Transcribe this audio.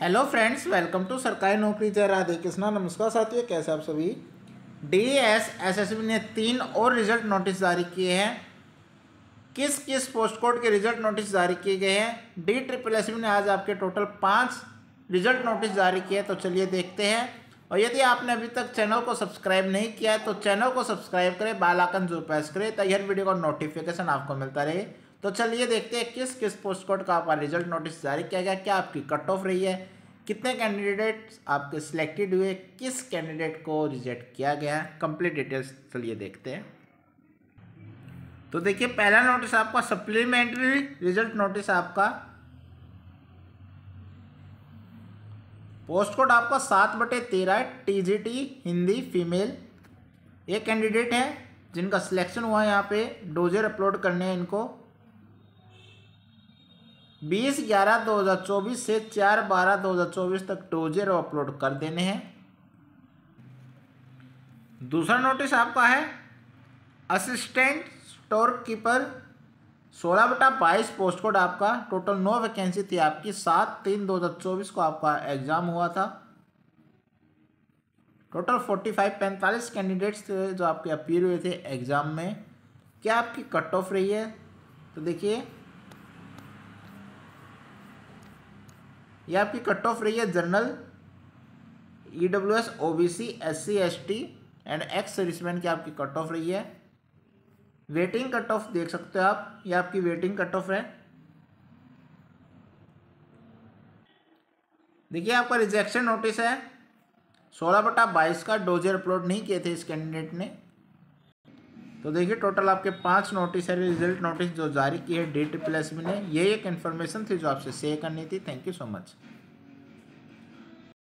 hello friends welcome to सरकारी नौकरी जय राधे कृष्णा नमस्कार साथियों कैसे आप सभी D S S S B ने तीन और रिजल्ट नोटिस जारी किए हैं किस किस पोस्ट कोड के रिजल्ट नोटिस जारी किए गए हैं डी ट्रिपल एस बी ने आज आपके टोटल पाँच रिजल्ट नोटिस जारी किए तो चलिए देखते हैं और यदि आपने अभी तक चैनल को सब्सक्राइब नहीं किया है तो चैनल को सब्सक्राइब करें बालाकन जो प्रेस करें तो हर वीडियो का नोटिफिकेशन आपको मिलता रहे तो चलिए देखते हैं किस किस पोस्ट कोड का आपका रिजल्ट नोटिस जारी किया गया क्या आपकी कट ऑफ रही है कितने कैंडिडेट आपके सिलेक्टेड हुए किस कैंडिडेट को रिजेक्ट किया गया कंप्लीट डिटेल्स चलिए देखते हैं तो देखिए पहला नोटिस आपका सप्लीमेंट्री रिजल्ट नोटिस आपका पोस्ट कोड आपका सात बटे तेरह टी हिंदी फीमेल ये कैंडिडेट है जिनका सिलेक्शन हुआ है यहाँ पे डोजर अपलोड करने हैं इनको बीस ग्यारह दो हज़ार चौबीस से चार बारह दो हज़ार चौबीस तक डोजेर अपलोड कर देने हैं दूसरा नोटिस आपका है असिस्टेंट स्टोर कीपर सोलह बटा बाईस पोस्ट कोड आपका टोटल नौ वैकेंसी थी आपकी सात तीन दो हज़ार चौबीस को आपका एग्ज़ाम हुआ था टोटल फोर्टी फाइव पैंतालीस कैंडिडेट्स थे जो आपके अपीयर हुए थे एग्ज़ाम में क्या आपकी कट ऑफ रही है तो देखिए ये आपकी कट ऑफ रही है general E W S O B C S C S T and ex serviceman की आपकी कट ऑफ रही है वेटिंग कट ऑफ देख सकते हो आप ये आपकी वेटिंग कट ऑफ है देखिए आपका रिजेक्शन नोटिस है सोलह बटा बाईस का डोजर अपलोड नहीं किए थे इस कैंडिडेट ने तो देखिए टोटल आपके पांच नोटिस है रिजल्ट नोटिस जो जारी की है डी टी प्लस में ने ये एक इन्फॉर्मेशन थी जो आपसे शेयर करनी थी थैंक यू सो मच